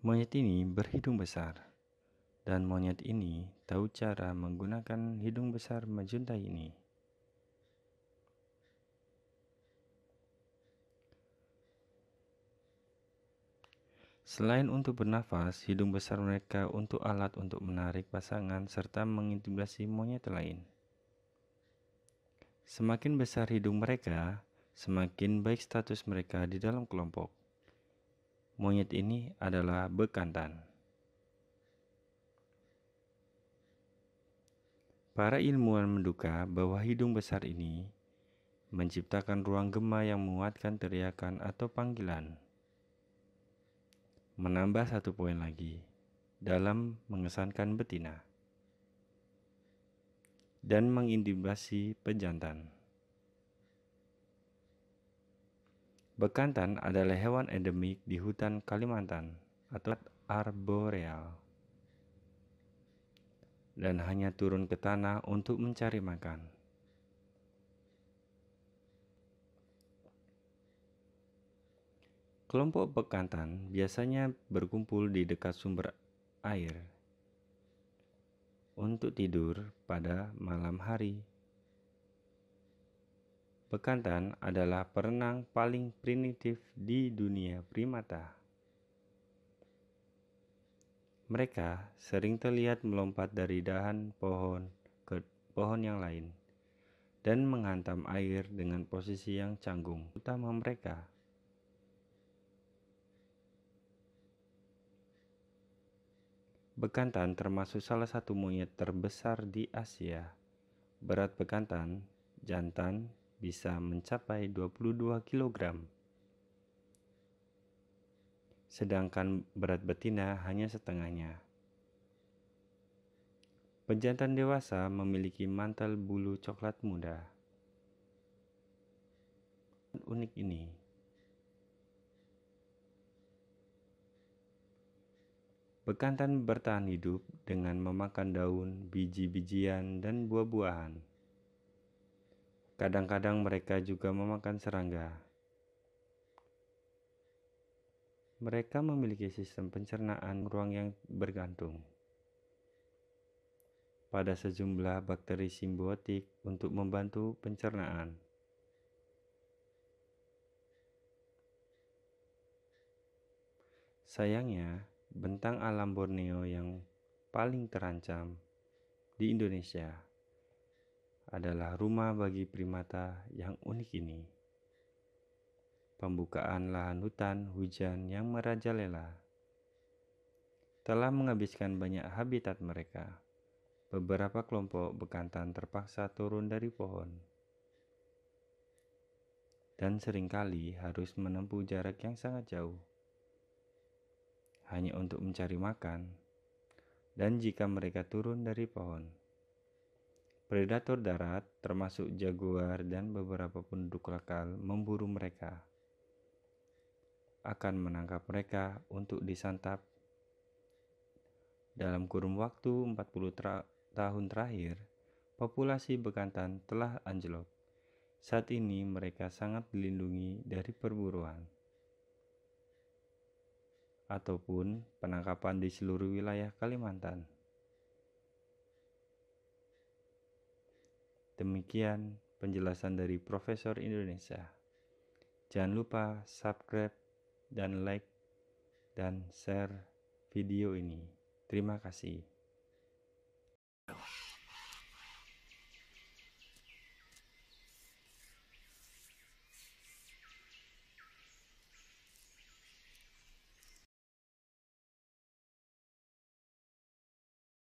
Monyet ini berhidung besar, dan monyet ini tahu cara menggunakan hidung besar menjuntai ini. Selain untuk bernafas, hidung besar mereka untuk alat untuk menarik pasangan serta mengintimidasi monyet lain. Semakin besar hidung mereka, semakin baik status mereka di dalam kelompok monyet ini adalah bekantan. Para ilmuwan menduga bahwa hidung besar ini menciptakan ruang gema yang menguatkan teriakan atau panggilan. Menambah satu poin lagi dalam mengesankan betina dan mengindibasi pejantan. Bekantan adalah hewan endemik di hutan Kalimantan atau arboreal dan hanya turun ke tanah untuk mencari makan. Kelompok bekantan biasanya berkumpul di dekat sumber air untuk tidur pada malam hari. Bekantan adalah perenang paling primitif di dunia primata. Mereka sering terlihat melompat dari dahan pohon ke pohon yang lain dan menghantam air dengan posisi yang canggung utama mereka. Bekantan termasuk salah satu monyet terbesar di Asia. Berat bekantan, jantan, bisa mencapai 22 kg. Sedangkan berat betina hanya setengahnya. Pejantan dewasa memiliki mantel bulu coklat muda. Unik ini Bekantan bertahan hidup dengan memakan daun, biji-bijian, dan buah-buahan. Kadang-kadang mereka juga memakan serangga. Mereka memiliki sistem pencernaan ruang yang bergantung pada sejumlah bakteri simbiotik untuk membantu pencernaan. Sayangnya, bentang alam Borneo yang paling terancam di Indonesia adalah rumah bagi primata yang unik ini. Pembukaan lahan hutan hujan yang merajalela telah menghabiskan banyak habitat mereka. Beberapa kelompok bekantan terpaksa turun dari pohon dan seringkali harus menempuh jarak yang sangat jauh hanya untuk mencari makan, dan jika mereka turun dari pohon, Predator darat, termasuk jaguar dan beberapa penduduk lokal, memburu mereka. Akan menangkap mereka untuk disantap. Dalam kurun waktu 40 tra tahun terakhir, populasi bekantan telah anjlok. Saat ini mereka sangat dilindungi dari perburuan ataupun penangkapan di seluruh wilayah Kalimantan. Demikian penjelasan dari Profesor Indonesia. Jangan lupa subscribe dan like dan share video ini. Terima kasih.